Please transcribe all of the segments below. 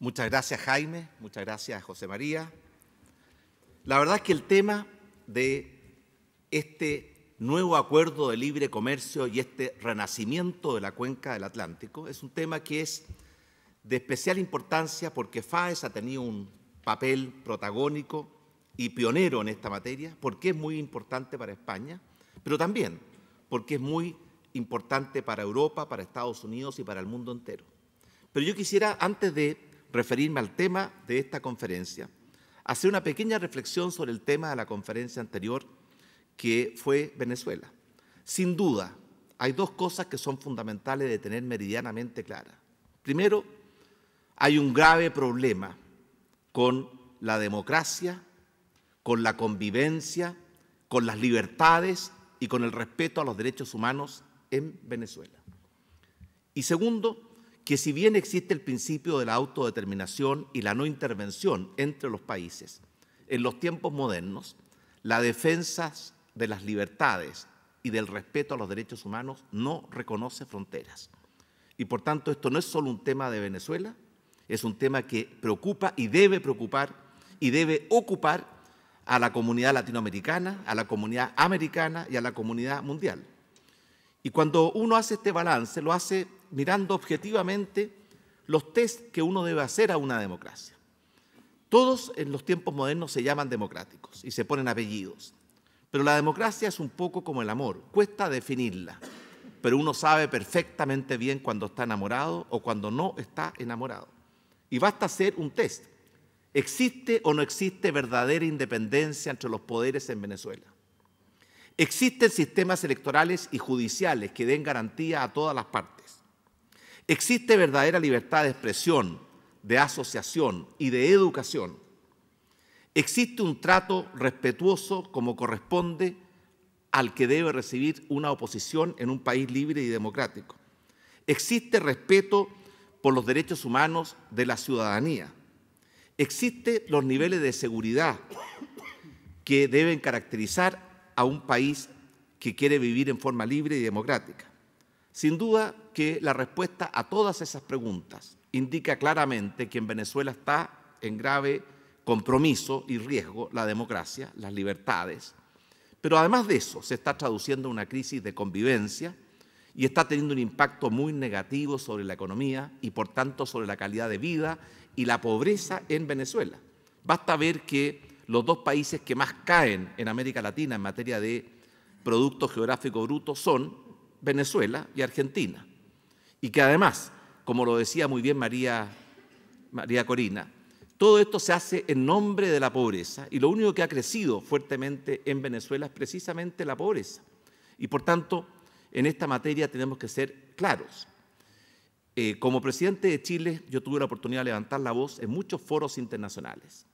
Muchas gracias Jaime, muchas gracias José María. La verdad es que el tema de este nuevo acuerdo de libre comercio y este renacimiento de la cuenca del Atlántico es un tema que es de especial importancia porque FAES ha tenido un papel protagónico y pionero en esta materia, porque es muy importante para España, pero también porque es muy importante para Europa, para Estados Unidos y para el mundo entero. Pero yo quisiera, antes de referirme al tema de esta conferencia. Hacer una pequeña reflexión sobre el tema de la conferencia anterior, que fue Venezuela. Sin duda, hay dos cosas que son fundamentales de tener meridianamente claras. Primero, hay un grave problema con la democracia, con la convivencia, con las libertades y con el respeto a los derechos humanos en Venezuela. Y segundo, que si bien existe el principio de la autodeterminación y la no intervención entre los países, en los tiempos modernos, la defensa de las libertades y del respeto a los derechos humanos no reconoce fronteras. Y por tanto, esto no es solo un tema de Venezuela, es un tema que preocupa y debe preocupar y debe ocupar a la comunidad latinoamericana, a la comunidad americana y a la comunidad mundial. Y cuando uno hace este balance, lo hace mirando objetivamente los test que uno debe hacer a una democracia. Todos en los tiempos modernos se llaman democráticos y se ponen apellidos. Pero la democracia es un poco como el amor, cuesta definirla, pero uno sabe perfectamente bien cuando está enamorado o cuando no está enamorado. Y basta hacer un test. ¿Existe o no existe verdadera independencia entre los poderes en Venezuela? ¿Existen sistemas electorales y judiciales que den garantía a todas las partes? Existe verdadera libertad de expresión, de asociación y de educación. Existe un trato respetuoso como corresponde al que debe recibir una oposición en un país libre y democrático. Existe respeto por los derechos humanos de la ciudadanía. Existen los niveles de seguridad que deben caracterizar a un país que quiere vivir en forma libre y democrática. Sin duda que la respuesta a todas esas preguntas indica claramente que en Venezuela está en grave compromiso y riesgo la democracia, las libertades, pero además de eso se está traduciendo una crisis de convivencia y está teniendo un impacto muy negativo sobre la economía y por tanto sobre la calidad de vida y la pobreza en Venezuela. Basta ver que los dos países que más caen en América Latina en materia de Producto Geográfico Bruto son Venezuela y Argentina. Y que además, como lo decía muy bien María, María Corina, todo esto se hace en nombre de la pobreza y lo único que ha crecido fuertemente en Venezuela es precisamente la pobreza. Y por tanto, en esta materia tenemos que ser claros. Eh, como presidente de Chile, yo tuve la oportunidad de levantar la voz en muchos foros internacionales.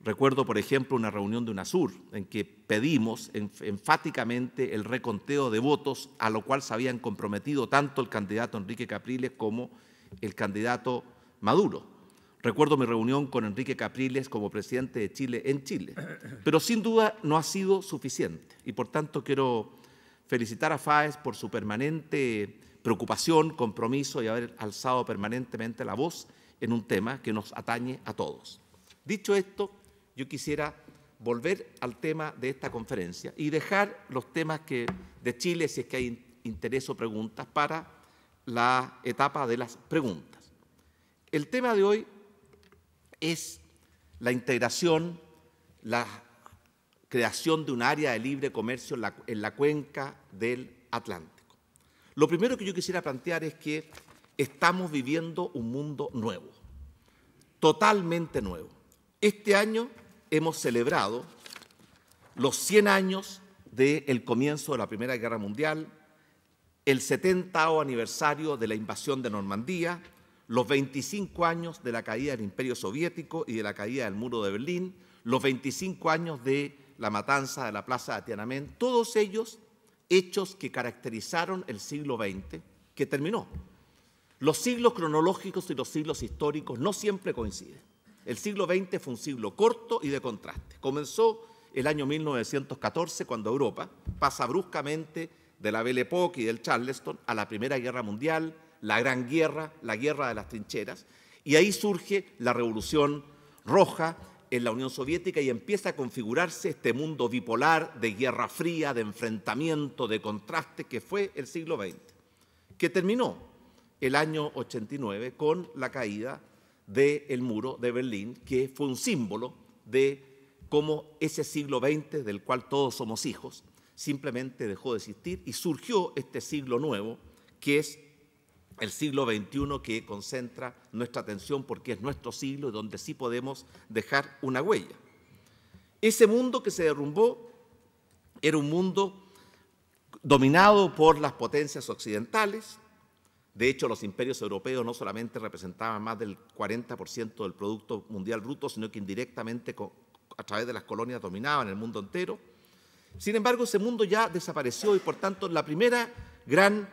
Recuerdo, por ejemplo, una reunión de UNASUR en que pedimos enfáticamente el reconteo de votos a lo cual se habían comprometido tanto el candidato Enrique Capriles como el candidato Maduro. Recuerdo mi reunión con Enrique Capriles como presidente de Chile en Chile, pero sin duda no ha sido suficiente y por tanto quiero felicitar a FAES por su permanente preocupación, compromiso y haber alzado permanentemente la voz en un tema que nos atañe a todos. Dicho esto, yo quisiera volver al tema de esta conferencia y dejar los temas que, de Chile, si es que hay interés o preguntas, para la etapa de las preguntas. El tema de hoy es la integración, la creación de un área de libre comercio en la, en la cuenca del Atlántico. Lo primero que yo quisiera plantear es que estamos viviendo un mundo nuevo, totalmente nuevo. Este año hemos celebrado los 100 años del comienzo de la Primera Guerra Mundial, el 70 aniversario de la invasión de Normandía, los 25 años de la caída del Imperio Soviético y de la caída del Muro de Berlín, los 25 años de la matanza de la Plaza de Tiananmen, todos ellos hechos que caracterizaron el siglo XX, que terminó. Los siglos cronológicos y los siglos históricos no siempre coinciden. El siglo XX fue un siglo corto y de contraste. Comenzó el año 1914 cuando Europa pasa bruscamente de la Belle Époque y del Charleston a la Primera Guerra Mundial, la Gran Guerra, la Guerra de las Trincheras, y ahí surge la Revolución Roja en la Unión Soviética y empieza a configurarse este mundo bipolar de guerra fría, de enfrentamiento, de contraste que fue el siglo XX, que terminó el año 89 con la caída del muro de Berlín, que fue un símbolo de cómo ese siglo XX, del cual todos somos hijos, simplemente dejó de existir y surgió este siglo nuevo, que es el siglo XXI que concentra nuestra atención porque es nuestro siglo y donde sí podemos dejar una huella. Ese mundo que se derrumbó era un mundo dominado por las potencias occidentales, de hecho, los imperios europeos no solamente representaban más del 40% del Producto Mundial Bruto, sino que indirectamente a través de las colonias dominaban el mundo entero. Sin embargo, ese mundo ya desapareció y, por tanto, la primera gran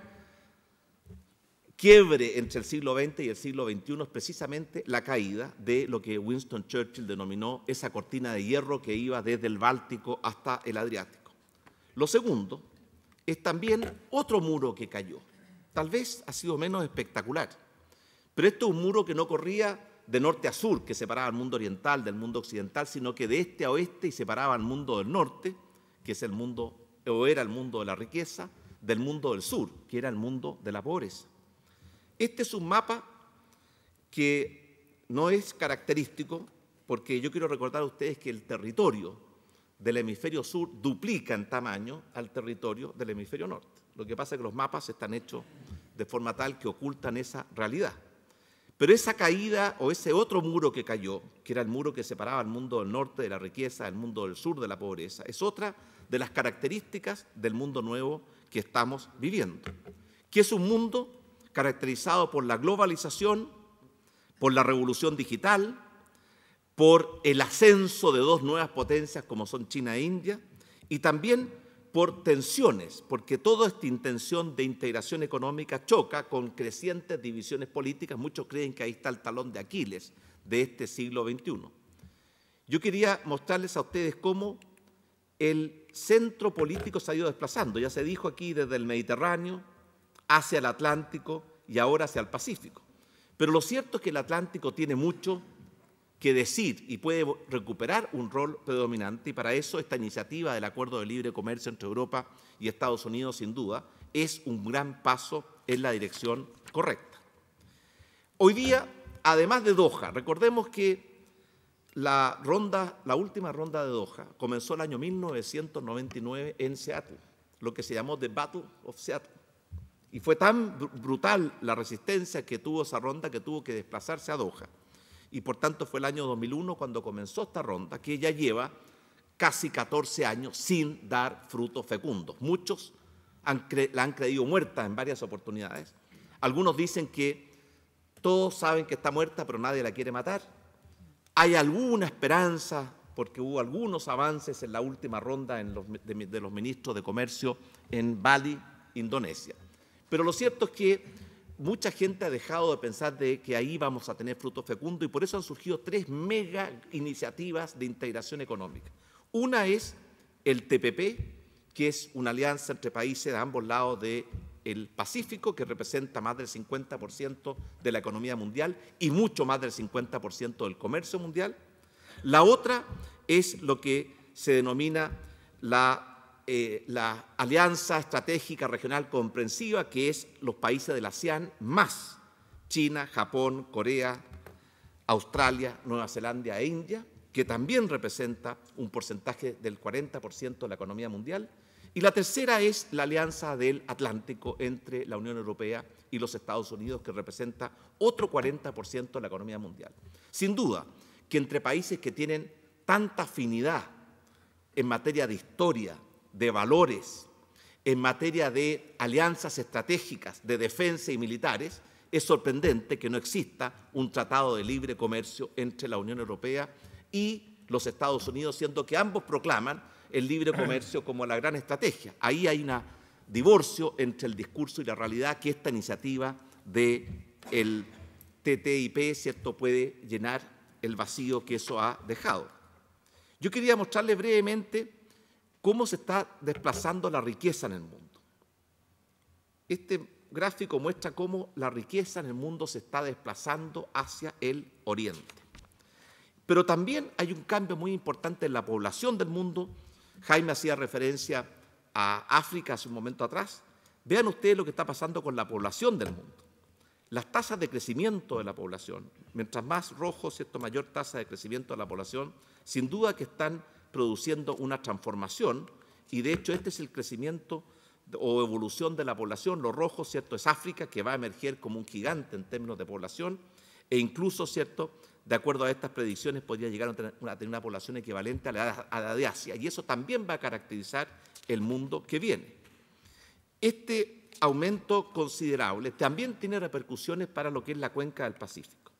quiebre entre el siglo XX y el siglo XXI es precisamente la caída de lo que Winston Churchill denominó esa cortina de hierro que iba desde el Báltico hasta el Adriático. Lo segundo es también otro muro que cayó, Tal vez ha sido menos espectacular, pero esto es un muro que no corría de norte a sur, que separaba el mundo oriental del mundo occidental, sino que de este a oeste y separaba al mundo del norte, que es el mundo, o era el mundo de la riqueza, del mundo del sur, que era el mundo de la pobreza. Este es un mapa que no es característico, porque yo quiero recordar a ustedes que el territorio del hemisferio sur duplica en tamaño al territorio del hemisferio norte. Lo que pasa es que los mapas están hechos de forma tal que ocultan esa realidad. Pero esa caída o ese otro muro que cayó, que era el muro que separaba el mundo del norte de la riqueza, el mundo del sur de la pobreza, es otra de las características del mundo nuevo que estamos viviendo, que es un mundo caracterizado por la globalización, por la revolución digital, por el ascenso de dos nuevas potencias como son China e India, y también por tensiones, porque toda esta intención de integración económica choca con crecientes divisiones políticas. Muchos creen que ahí está el talón de Aquiles de este siglo XXI. Yo quería mostrarles a ustedes cómo el centro político se ha ido desplazando. Ya se dijo aquí desde el Mediterráneo hacia el Atlántico y ahora hacia el Pacífico. Pero lo cierto es que el Atlántico tiene mucho que decir y puede recuperar un rol predominante y para eso esta iniciativa del Acuerdo de Libre Comercio entre Europa y Estados Unidos, sin duda, es un gran paso en la dirección correcta. Hoy día, además de Doha, recordemos que la, ronda, la última ronda de Doha comenzó el año 1999 en Seattle, lo que se llamó The Battle of Seattle. Y fue tan brutal la resistencia que tuvo esa ronda que tuvo que desplazarse a Doha y por tanto fue el año 2001 cuando comenzó esta ronda que ya lleva casi 14 años sin dar frutos fecundos. Muchos la han creído muerta en varias oportunidades. Algunos dicen que todos saben que está muerta pero nadie la quiere matar. Hay alguna esperanza porque hubo algunos avances en la última ronda de los ministros de Comercio en Bali, Indonesia. Pero lo cierto es que mucha gente ha dejado de pensar de que ahí vamos a tener fruto fecundo y por eso han surgido tres mega iniciativas de integración económica. Una es el TPP, que es una alianza entre países de ambos lados del Pacífico, que representa más del 50% de la economía mundial y mucho más del 50% del comercio mundial. La otra es lo que se denomina la eh, la alianza estratégica regional comprensiva, que es los países la ASEAN más China, Japón, Corea, Australia, Nueva Zelanda e India, que también representa un porcentaje del 40% de la economía mundial. Y la tercera es la alianza del Atlántico entre la Unión Europea y los Estados Unidos, que representa otro 40% de la economía mundial. Sin duda que entre países que tienen tanta afinidad en materia de historia, de valores, en materia de alianzas estratégicas de defensa y militares, es sorprendente que no exista un tratado de libre comercio entre la Unión Europea y los Estados Unidos, siendo que ambos proclaman el libre comercio como la gran estrategia. Ahí hay un divorcio entre el discurso y la realidad que esta iniciativa del el TTIP ¿cierto? puede llenar el vacío que eso ha dejado. Yo quería mostrarles brevemente cómo se está desplazando la riqueza en el mundo. Este gráfico muestra cómo la riqueza en el mundo se está desplazando hacia el oriente. Pero también hay un cambio muy importante en la población del mundo. Jaime hacía referencia a África hace un momento atrás. Vean ustedes lo que está pasando con la población del mundo. Las tasas de crecimiento de la población, mientras más rojo, cierto, mayor tasa de crecimiento de la población, sin duda que están produciendo una transformación y de hecho este es el crecimiento o evolución de la población. Lo rojo, ¿cierto?, es África, que va a emerger como un gigante en términos de población e incluso, ¿cierto?, de acuerdo a estas predicciones podría llegar a tener una, población equivalente a la, a la de Asia y eso también va a caracterizar el mundo que viene. Este aumento considerable también tiene repercusiones para lo que es la cuenca del Pacífico,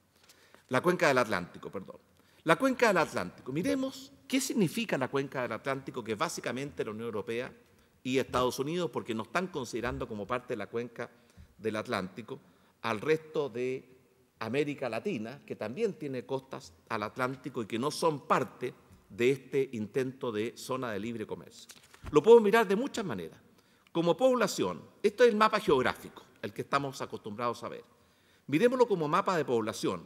la cuenca del Atlántico, perdón. La cuenca del Atlántico. Miremos ¿Qué significa la cuenca del Atlántico, que es básicamente la Unión Europea y Estados Unidos, porque no están considerando como parte de la cuenca del Atlántico al resto de América Latina, que también tiene costas al Atlántico y que no son parte de este intento de zona de libre comercio? Lo puedo mirar de muchas maneras. Como población, esto es el mapa geográfico, el que estamos acostumbrados a ver. Miremoslo como mapa de población.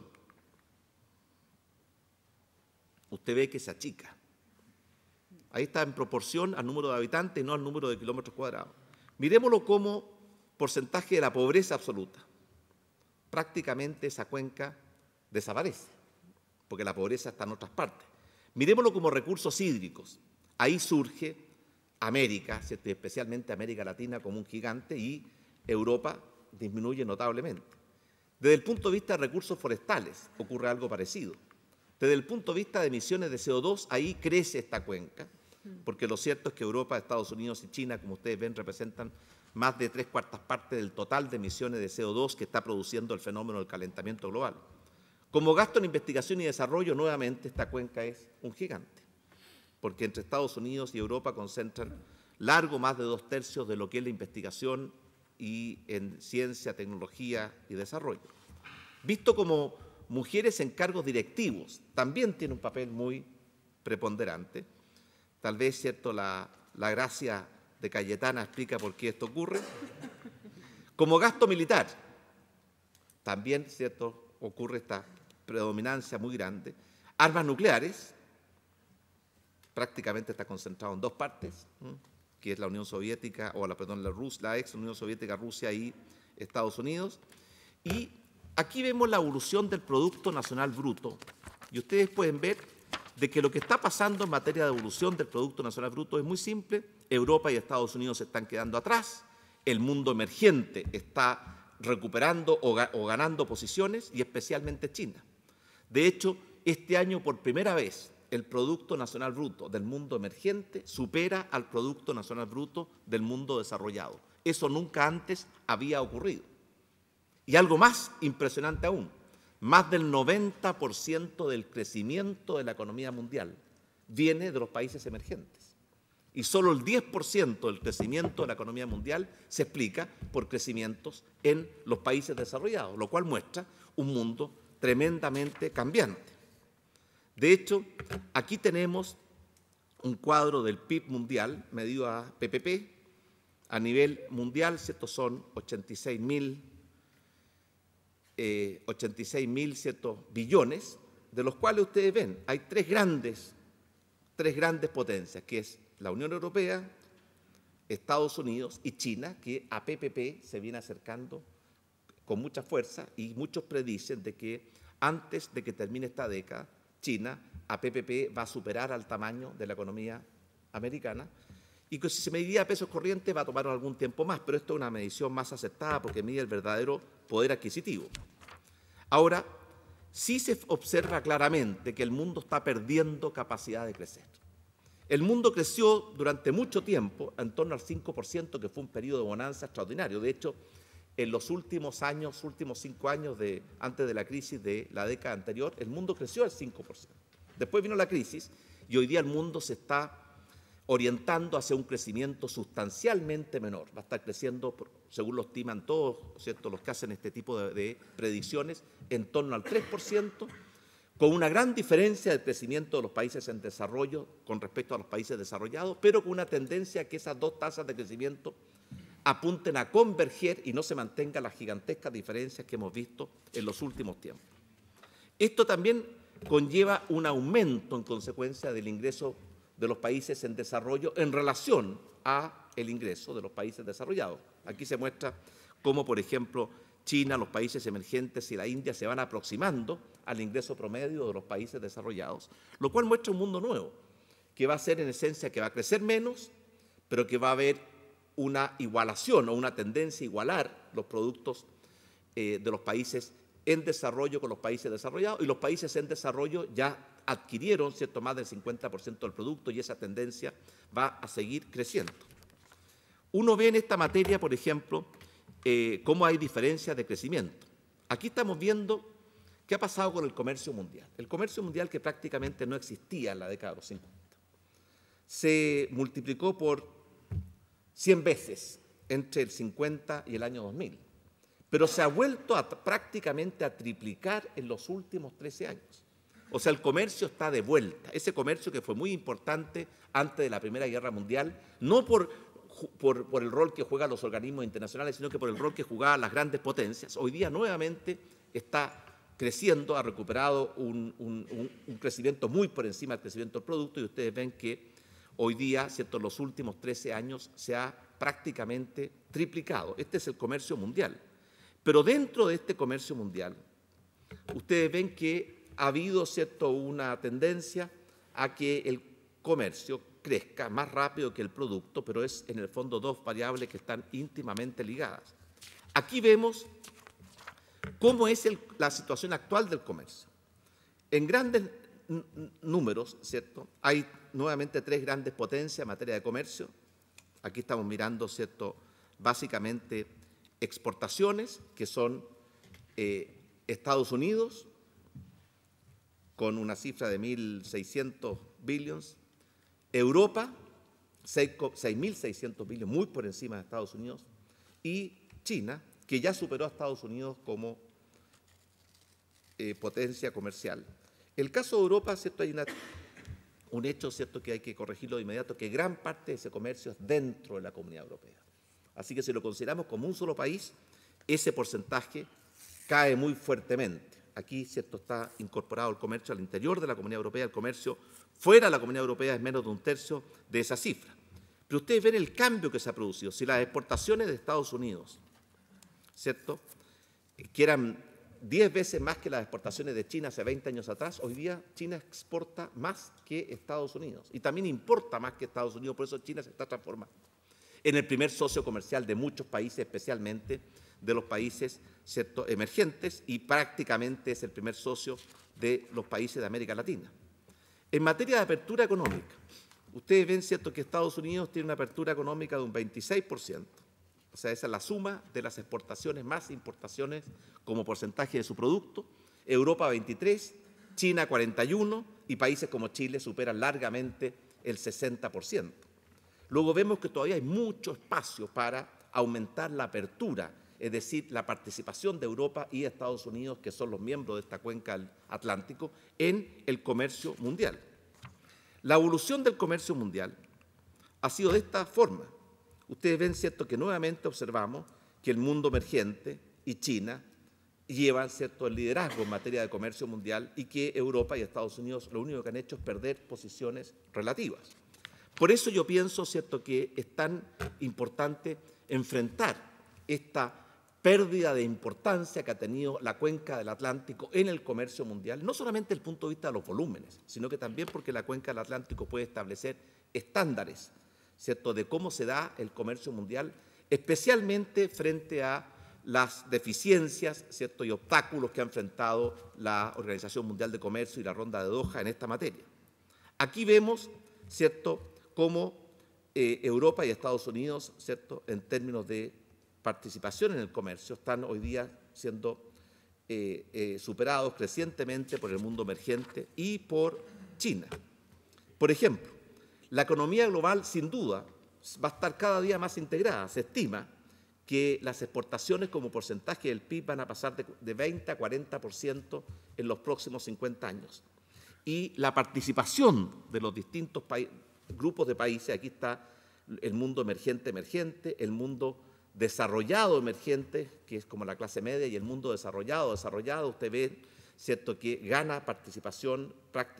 Usted ve que se achica. Ahí está en proporción al número de habitantes, no al número de kilómetros cuadrados. Miremoslo como porcentaje de la pobreza absoluta. Prácticamente esa cuenca desaparece, porque la pobreza está en otras partes. Miremoslo como recursos hídricos. Ahí surge América, especialmente América Latina como un gigante y Europa disminuye notablemente. Desde el punto de vista de recursos forestales ocurre algo parecido. Desde el punto de vista de emisiones de CO2, ahí crece esta cuenca Mm. porque lo cierto es que Europa, Estados Unidos y China, como ustedes ven, representan más de tres cuartas partes del total de emisiones de CO2 que está produciendo el fenómeno del calentamiento global. Como gasto en investigación y desarrollo, nuevamente esta cuenca es un gigante, porque entre Estados Unidos y Europa concentran largo más de dos tercios de lo que es la investigación y en ciencia, tecnología y desarrollo. Visto como mujeres en cargos directivos, también tiene un papel muy preponderante Tal vez, ¿cierto?, la, gracia de Cayetana explica por qué esto ocurre. Como gasto militar, también, ¿cierto?, ocurre esta predominancia muy grande. Armas nucleares, prácticamente está concentrado en dos partes, que es la Unión Soviética, o la, perdón, la, Rus, la ex Unión Soviética, Rusia y Estados Unidos. Y aquí vemos la evolución del Producto Nacional Bruto. Y ustedes pueden ver de que lo que está pasando en materia de evolución del Producto Nacional Bruto es muy simple. Europa y Estados Unidos se están quedando atrás, el mundo emergente está recuperando o, ganando posiciones y especialmente China. De hecho, este año por primera vez el Producto Nacional Bruto del mundo emergente supera al Producto Nacional Bruto del mundo desarrollado. Eso nunca antes había ocurrido. Y algo más impresionante aún, más del 90% del crecimiento de la economía mundial viene de los países emergentes. Y solo el 10% del crecimiento de la economía mundial se explica por crecimientos en los países desarrollados, lo cual muestra un mundo tremendamente cambiante. De hecho, aquí tenemos un cuadro del PIB mundial medido a PPP. A nivel mundial, estos son 86 mil eh, billones, de los cuales ustedes ven, hay tres grandes, tres grandes potencias, que es la Unión Europea, Estados Unidos y China, que a PPP se viene acercando con mucha fuerza y muchos predicen de que antes de que termine esta década, China a PPP va a superar al tamaño de la economía americana y que si se mediría a pesos corrientes va a tomar algún tiempo más, pero esto es una medición más aceptada porque mide el verdadero poder adquisitivo. Ahora, sí se observa claramente que el mundo está perdiendo capacidad de crecer. El mundo creció durante mucho tiempo, en torno al 5%, que fue un periodo de bonanza extraordinario. De hecho, en los últimos años, últimos cinco años de, antes de la crisis de la década anterior, el mundo creció al 5%. Después vino la crisis y hoy día el mundo se está orientando hacia un crecimiento sustancialmente menor. Va a estar creciendo, según lo estiman todos ¿cierto? los que hacen este tipo de, predicciones, en torno al 3%, con una gran diferencia de crecimiento de los países en desarrollo con respecto a los países desarrollados, pero con una tendencia a que esas dos tasas de crecimiento apunten a converger y no se mantengan las gigantescas diferencias que hemos visto en los últimos tiempos. Esto también conlleva un aumento en consecuencia del ingreso de los países en desarrollo en relación a el ingreso de los países desarrollados. Aquí se muestra cómo, por ejemplo, China, los países emergentes y la India se van aproximando al ingreso promedio de los países desarrollados, lo cual muestra un mundo nuevo, que va a ser en esencia que va a crecer menos, pero que va a haber una igualación o una tendencia a igualar los productos eh, de los países en desarrollo con los países desarrollados y los países en desarrollo ya adquirieron ¿cierto? más del 50% del producto y esa tendencia va a seguir creciendo. Uno ve en esta materia, por ejemplo, eh, cómo hay diferencias de crecimiento. Aquí estamos viendo qué ha pasado con el comercio mundial. El comercio mundial que prácticamente no existía en la década de los 50. Se multiplicó por 100 veces entre el 50 y el año 2000, pero se ha vuelto a, prácticamente a triplicar en los últimos 13 años. O sea, el comercio está de vuelta. Ese comercio que fue muy importante antes de la Primera Guerra Mundial, no por, por, el rol que juegan los organismos internacionales, sino que por el rol que jugaban las grandes potencias, hoy día nuevamente está creciendo, ha recuperado un, crecimiento muy por encima del crecimiento del producto y ustedes ven que hoy día, ¿cierto? los últimos 13 años se ha prácticamente triplicado. Este es el comercio mundial. Pero dentro de este comercio mundial, ustedes ven que ha habido cierto, una tendencia a que el comercio crezca más rápido que el producto, pero es en el fondo dos variables que están íntimamente ligadas. Aquí vemos cómo es la situación actual del comercio. En grandes números, ¿cierto? Hay nuevamente tres grandes potencias en materia de comercio. Aquí estamos mirando, ¿cierto? Básicamente exportaciones, que son eh, Estados Unidos, con una cifra de 1.600 billions. Europa, 6.600 billions, muy por encima de Estados Unidos. Y China, que ya superó a Estados Unidos como eh, potencia comercial. El caso de Europa, ¿cierto? Hay un hecho cierto que hay que corregirlo de inmediato, que gran parte de ese comercio es dentro de la comunidad europea. Así que si lo consideramos como un solo país, ese porcentaje cae muy fuertemente. Aquí, cierto, está incorporado el comercio al interior de la Comunidad Europea, el comercio fuera de la Comunidad Europea es menos de un tercio de esa cifra. Pero ustedes ven el cambio que se ha producido. Si las exportaciones de Estados Unidos, ¿cierto?, que eran 10 veces más que las exportaciones de China hace 20 años atrás, hoy día China exporta más que Estados Unidos y también importa más que Estados Unidos, por eso China se está transformando en el primer socio comercial de muchos países, especialmente de los países emergentes y prácticamente es el primer socio de los países de América Latina. En materia de apertura económica, ustedes ven cierto que Estados Unidos tiene una apertura económica de un 26%, o sea, esa es la suma de las exportaciones más importaciones como porcentaje de su producto, Europa 23, China 41 y países como Chile superan largamente el 60%. Luego vemos que todavía hay mucho espacio para aumentar la apertura es decir, la participación de Europa y Estados Unidos, que son los miembros de esta cuenca del Atlántico, en el comercio mundial. La evolución del comercio mundial ha sido de esta forma. Ustedes ven, ¿cierto?, que nuevamente observamos que el mundo emergente y China llevan cierto el liderazgo en materia de comercio mundial y que Europa y Estados Unidos lo único que han hecho es perder posiciones relativas. Por eso yo pienso cierto que es tan importante enfrentar esta pérdida de importancia que ha tenido la cuenca del Atlántico en el comercio mundial, no solamente desde el punto de vista de los volúmenes, sino que también porque la cuenca del Atlántico puede establecer estándares, ¿cierto?, de cómo se da el comercio mundial, especialmente frente a las deficiencias, ¿cierto?, y obstáculos que ha enfrentado la Organización Mundial de Comercio y la Ronda de Doha en esta materia. Aquí vemos, ¿cierto?, cómo eh, Europa y Estados Unidos, ¿cierto?, en términos de participación en el comercio están hoy día siendo eh, eh, superados crecientemente por el mundo emergente y por China. Por ejemplo, la economía global sin duda va a estar cada día más integrada. Se estima que las exportaciones como porcentaje del PIB van a pasar de, 20 a 40% en los próximos 50 años. Y la participación de los distintos grupos de países, aquí está el mundo emergente emergente, el mundo desarrollado emergente, que es como la clase media, y el mundo desarrollado, desarrollado, usted ve, ¿cierto?, que gana participación,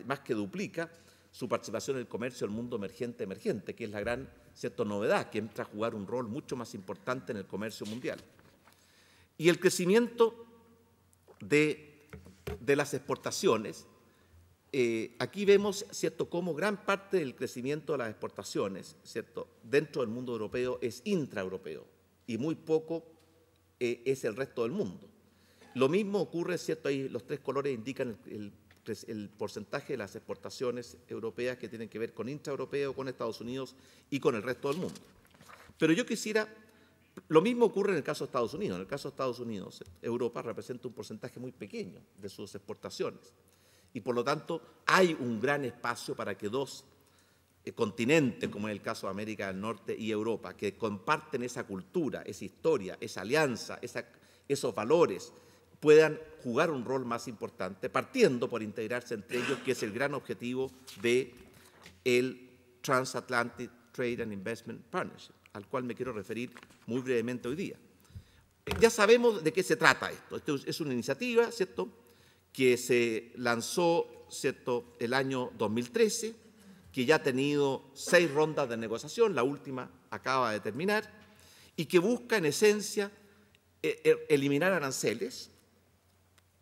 más que duplica su participación en el comercio del mundo emergente, emergente, que es la gran, ¿cierto?, novedad, que entra a jugar un rol mucho más importante en el comercio mundial. Y el crecimiento de, las exportaciones, eh, aquí vemos, ¿cierto?, cómo gran parte del crecimiento de las exportaciones, ¿cierto?, dentro del mundo europeo es intraeuropeo y muy poco eh, es el resto del mundo. Lo mismo ocurre, ¿cierto? Ahí los tres colores indican el, el porcentaje de las exportaciones europeas que tienen que ver con intraeuropeo, con Estados Unidos y con el resto del mundo. Pero yo quisiera, lo mismo ocurre en el caso de Estados Unidos. En el caso de Estados Unidos, Europa representa un porcentaje muy pequeño de sus exportaciones. Y por lo tanto, hay un gran espacio para que dos eh, continente, como en el caso de América del Norte y Europa, que comparten esa cultura, esa historia, esa alianza, esos valores, puedan jugar un rol más importante, partiendo por integrarse entre ellos, que es el gran objetivo de el Transatlantic Trade and Investment Partnership, al cual me quiero referir muy brevemente hoy día. Eh, ya sabemos de qué se trata esto. esto es una iniciativa, ¿cierto?, que se lanzó, ¿cierto?, el año 2013 que ya ha tenido seis rondas de negociación, la última acaba de terminar, y que busca en esencia eh, eh, eliminar aranceles,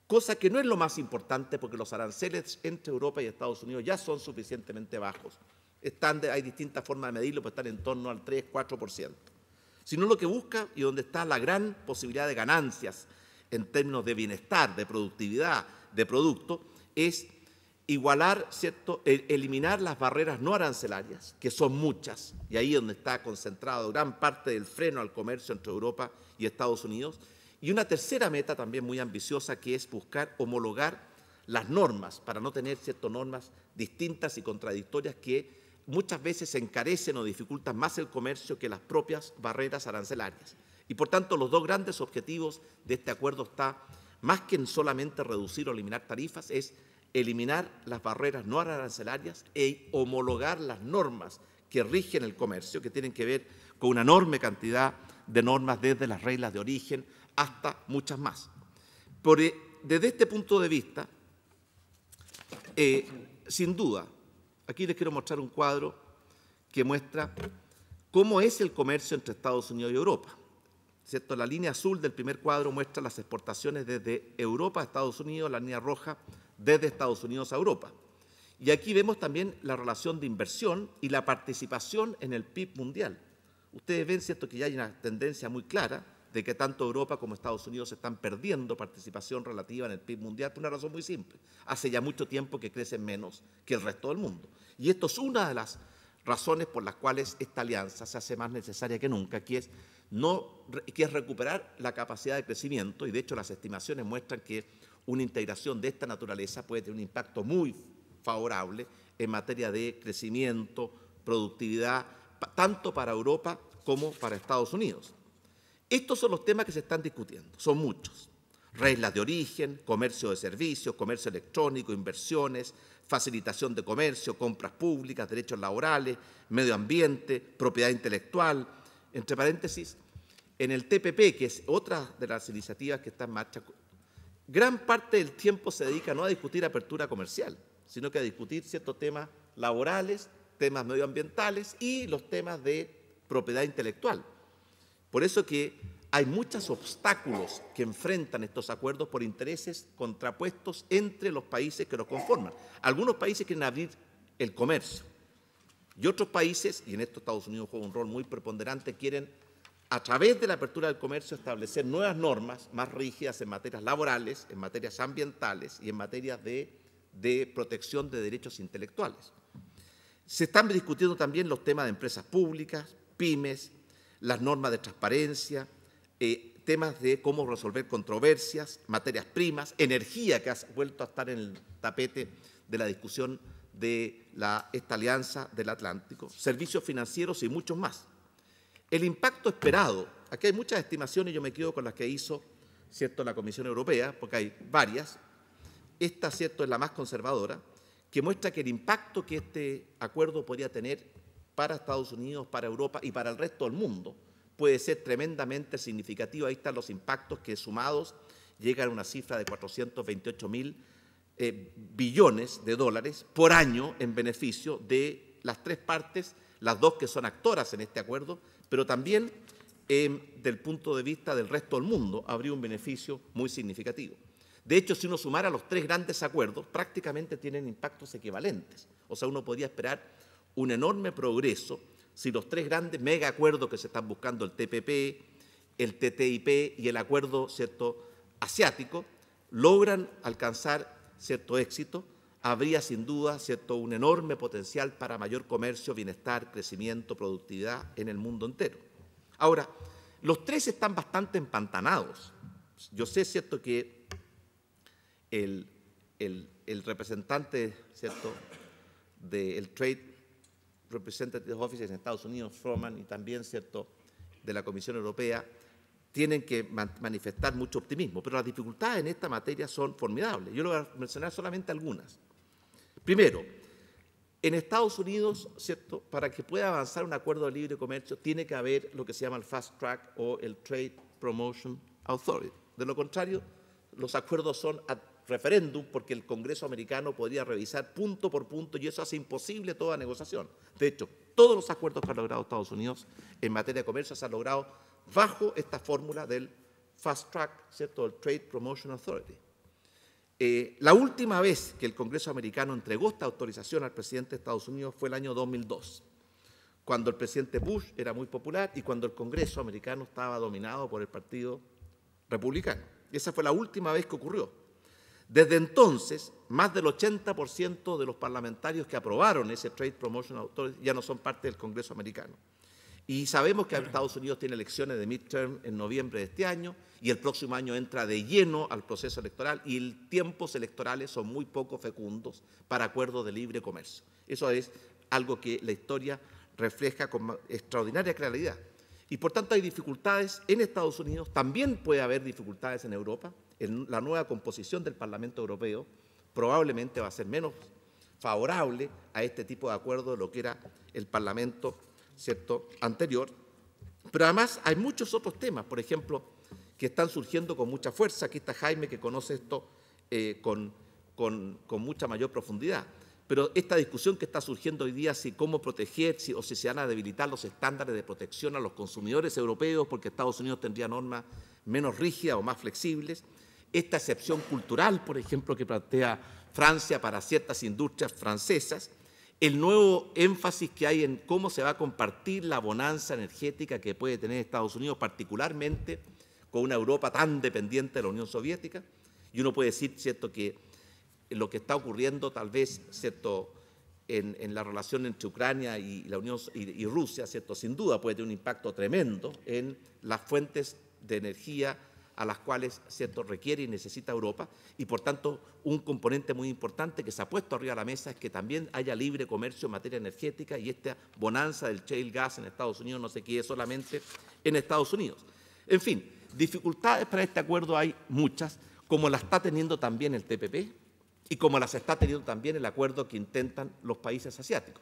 cosa que no es lo más importante porque los aranceles entre Europa y Estados Unidos ya son suficientemente bajos. Están hay distintas formas de medirlo, pero pues están en torno al 3-4%. Sino lo que busca y donde está la gran posibilidad de ganancias en términos de bienestar, de productividad, de producto, es igualar, ¿cierto? E, eliminar las barreras no arancelarias, que son muchas, y ahí es donde está concentrado gran parte del freno al comercio entre Europa y Estados Unidos. Y una tercera meta también muy ambiciosa, que es buscar homologar las normas, para no tener ciertas normas distintas y contradictorias que muchas veces encarecen o dificultan más el comercio que las propias barreras arancelarias. Y por tanto, los dos grandes objetivos de este acuerdo está, más que en solamente reducir o eliminar tarifas, es eliminar las barreras no arancelarias e homologar las normas que rigen el comercio, que tienen que ver con una enorme cantidad de normas, desde las reglas de origen hasta muchas más. Por, eh, desde este punto de vista, eh, sin duda, aquí les quiero mostrar un cuadro que muestra cómo es el comercio entre Estados Unidos y Europa. ¿Cierto? La línea azul del primer cuadro muestra las exportaciones desde Europa a Estados Unidos, la línea roja desde Estados Unidos a Europa. Y aquí vemos también la relación de inversión y la participación en el PIB mundial. Ustedes ven, ¿cierto?, que ya hay una tendencia muy clara de que tanto Europa como Estados Unidos están perdiendo participación relativa en el PIB mundial por una razón muy simple. Hace ya mucho tiempo que crecen menos que el resto del mundo. Y esto es una de las razones por las cuales esta alianza se hace más necesaria que nunca, que es, no, que es recuperar la capacidad de crecimiento, y de hecho las estimaciones muestran que una integración de esta naturaleza puede tener un impacto muy favorable en materia de crecimiento, productividad, tanto para Europa como para Estados Unidos. Estos son los temas que se están discutiendo, son muchos. Reglas de origen, comercio de servicios, comercio electrónico, inversiones, facilitación de comercio, compras públicas, derechos laborales, medio ambiente, propiedad intelectual. Entre paréntesis, en el TPP, que es otra de las iniciativas que está en marcha gran parte del tiempo se dedica no a discutir apertura comercial, sino que a discutir ciertos temas laborales, temas medioambientales y los temas de propiedad intelectual. Por eso que hay muchos obstáculos que enfrentan estos acuerdos por intereses contrapuestos entre los países que los conforman. Algunos países quieren abrir el comercio y otros países, y en esto Estados Unidos juega un rol muy preponderante, quieren a través de la apertura del comercio, establecer nuevas normas más rígidas en materias laborales, en materias ambientales y en materias de, protección de derechos intelectuales. Se están discutiendo también los temas de empresas públicas, pymes, las normas de transparencia, eh, temas de cómo resolver controversias, materias primas, energía, que ha vuelto a estar en el tapete de la discusión de la, esta alianza del Atlántico, servicios financieros y muchos más. El impacto esperado, aquí hay muchas estimaciones, yo me quedo con las que hizo ¿cierto? la Comisión Europea, porque hay varias, esta ¿cierto? es la más conservadora, que muestra que el impacto que este acuerdo podría tener para Estados Unidos, para Europa y para el resto del mundo puede ser tremendamente significativo. Ahí están los impactos que sumados llegan a una cifra de 428 mil eh, billones de dólares por año en beneficio de las tres partes, las dos que son actoras en este acuerdo, pero también em, del punto de vista del resto del mundo habría un beneficio muy significativo. De hecho, si uno sumara los tres grandes acuerdos, prácticamente tienen impactos equivalentes. O sea, uno podría esperar un enorme progreso si los tres grandes mega acuerdos que se están buscando, el TPP, el TTIP y el acuerdo ¿cierto? asiático, logran alcanzar cierto éxito habría sin duda ¿cierto? un enorme potencial para mayor comercio, bienestar, crecimiento, productividad en el mundo entero. Ahora, los tres están bastante empantanados. Yo sé ¿cierto? que el, representante ¿cierto? del Trade Representative Office en Estados Unidos, Froman, y también ¿cierto? de la Comisión Europea, tienen que manifestar mucho optimismo, pero las dificultades en esta materia son formidables. Yo le voy a mencionar solamente algunas. Primero, en Estados Unidos, ¿cierto? Para que pueda avanzar un acuerdo de libre comercio, tiene que haber lo que se llama el Fast Track o el Trade Promotion Authority. De lo contrario, los acuerdos son a referéndum porque el Congreso americano podría revisar punto por punto y eso hace imposible toda negociación. De hecho, todos los acuerdos que ha logrado Estados Unidos en materia de comercio se han logrado bajo esta fórmula del Fast Track, ¿cierto? El Trade Promotion Authority. Eh, la última vez que el Congreso americano entregó esta autorización al presidente de Estados Unidos fue el año 2002, cuando el presidente Bush era muy popular y cuando el Congreso americano estaba dominado por el Partido Republicano. esa fue la última vez que ocurrió. Desde entonces, más del 80% de los parlamentarios que aprobaron ese Trade Promotion Authority ya no son parte del Congreso americano. Y sabemos que Estados Unidos tiene elecciones de midterm en noviembre de este año y el próximo año entra de lleno al proceso electoral y el tiempos electorales son muy poco fecundos para acuerdos de libre comercio. Eso es algo que la historia refleja con extraordinaria claridad. Y por tanto hay dificultades en Estados Unidos, también puede haber dificultades en Europa. la nueva composición del Parlamento Europeo probablemente va a ser menos favorable a este tipo de acuerdos de lo que era el Parlamento ¿cierto? anterior, pero además hay muchos otros temas, por ejemplo, que están surgiendo con mucha fuerza. Aquí está Jaime que conoce esto eh, con, con, mucha mayor profundidad. Pero esta discusión que está surgiendo hoy día, si cómo proteger o si se van a debilitar los estándares de protección a los consumidores europeos porque Estados Unidos tendría normas menos rígidas o más flexibles, esta excepción cultural, por ejemplo, que plantea Francia para ciertas industrias francesas, el nuevo énfasis que hay en cómo se va a compartir la bonanza energética que puede tener Estados Unidos, particularmente con una Europa tan dependiente de la Unión Soviética. Y uno puede decir, ¿cierto?, que lo que está ocurriendo tal vez, ¿cierto?, en, la relación entre Ucrania y, la Unión, y, y Rusia, ¿cierto?, sin duda puede tener un impacto tremendo en las fuentes de energía a las cuales ¿cierto? requiere y necesita Europa y por tanto un componente muy importante que se ha puesto arriba de la mesa es que también haya libre comercio en materia energética y esta bonanza del shale gas en Estados Unidos no se quede solamente en Estados Unidos. En fin, dificultades para este acuerdo hay muchas, como las está teniendo también el TPP y como las está teniendo también el acuerdo que intentan los países asiáticos.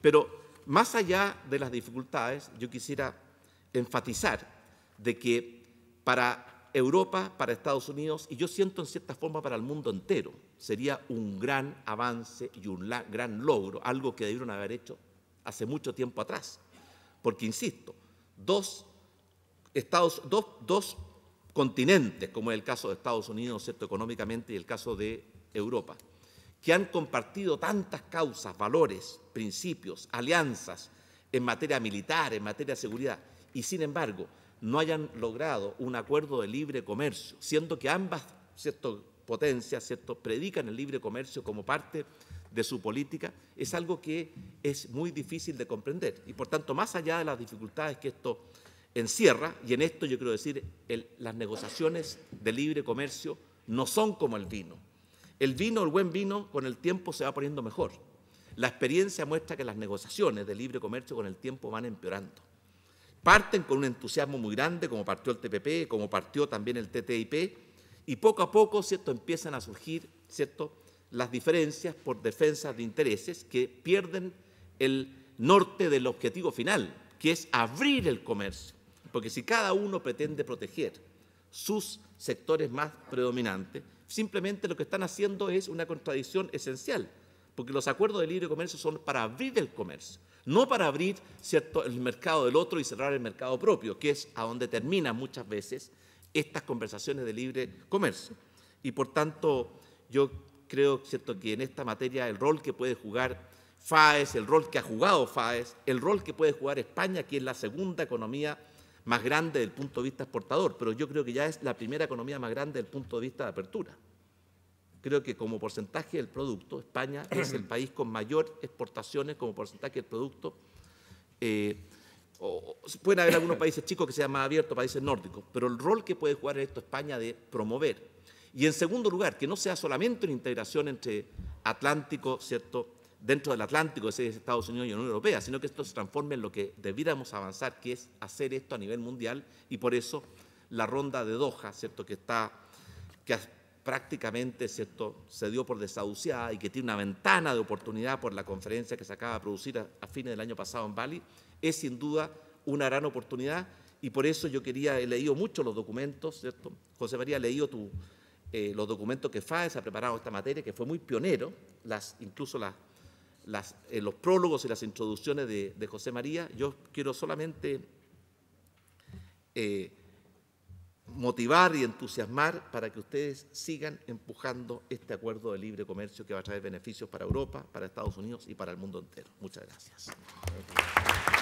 Pero más allá de las dificultades, yo quisiera enfatizar de que para Europa, para Estados Unidos y yo siento en cierta forma para el mundo entero. Sería un gran avance y un gran logro, algo que debieron haber hecho hace mucho tiempo atrás. Porque, insisto, dos, estados, dos, continentes, como es el caso de Estados Unidos, ¿cierto? económicamente, y el caso de Europa, que han compartido tantas causas, valores, principios, alianzas en materia militar, en materia de seguridad, y sin embargo, no hayan logrado un acuerdo de libre comercio, siendo que ambas potencias predican el libre comercio como parte de su política, es algo que es muy difícil de comprender. Y por tanto, más allá de las dificultades que esto encierra, y en esto yo quiero decir, las negociaciones de libre comercio no son como el vino. El vino, el buen vino, con el tiempo se va poniendo mejor. La experiencia muestra que las negociaciones de libre comercio con el tiempo van empeorando. Parten con un entusiasmo muy grande, como partió el TPP, como partió también el TTIP, y poco a poco ¿cierto? empiezan a surgir ¿cierto? las diferencias por defensa de intereses que pierden el norte del objetivo final, que es abrir el comercio. Porque si cada uno pretende proteger sus sectores más predominantes, simplemente lo que están haciendo es una contradicción esencial, porque los acuerdos de libre comercio son para abrir el comercio no para abrir el mercado del otro y cerrar el mercado propio, que es a donde terminan muchas veces estas conversaciones de libre comercio. Y por tanto, yo creo ¿cierto? que en esta materia el rol que puede jugar FAES, el rol que ha jugado FAES, el rol que puede jugar España, que es la segunda economía más grande del punto de vista exportador, pero yo creo que ya es la primera economía más grande del punto de vista de apertura. Creo que como porcentaje del producto, España es el país con mayor exportaciones como porcentaje del producto. Eh, pueden haber algunos países chicos que sean más abiertos, países nórdicos, pero el rol que puede jugar esto España de promover. Y en segundo lugar, que no sea solamente una integración entre Atlántico, ¿cierto? dentro del Atlántico, ese es Estados Unidos y Unión Europea, sino que esto se transforme en lo que debiéramos avanzar, que es hacer esto a nivel mundial, y por eso la ronda de Doha, ¿cierto? que está que prácticamente se dio por desahuciada y que tiene una ventana de oportunidad por la conferencia que se acaba de producir a, fines del año pasado en Bali, es sin duda una gran oportunidad y por eso yo quería, he leído mucho los documentos, ¿cierto? José María, he leído eh, los documentos que FAES ha preparado esta materia, que fue muy pionero, incluso eh, los prólogos y las introducciones de, José María. Yo quiero solamente... Eh, motivar y entusiasmar para que ustedes sigan empujando este acuerdo de libre comercio que va a traer beneficios para Europa, para Estados Unidos y para el mundo entero. Muchas gracias.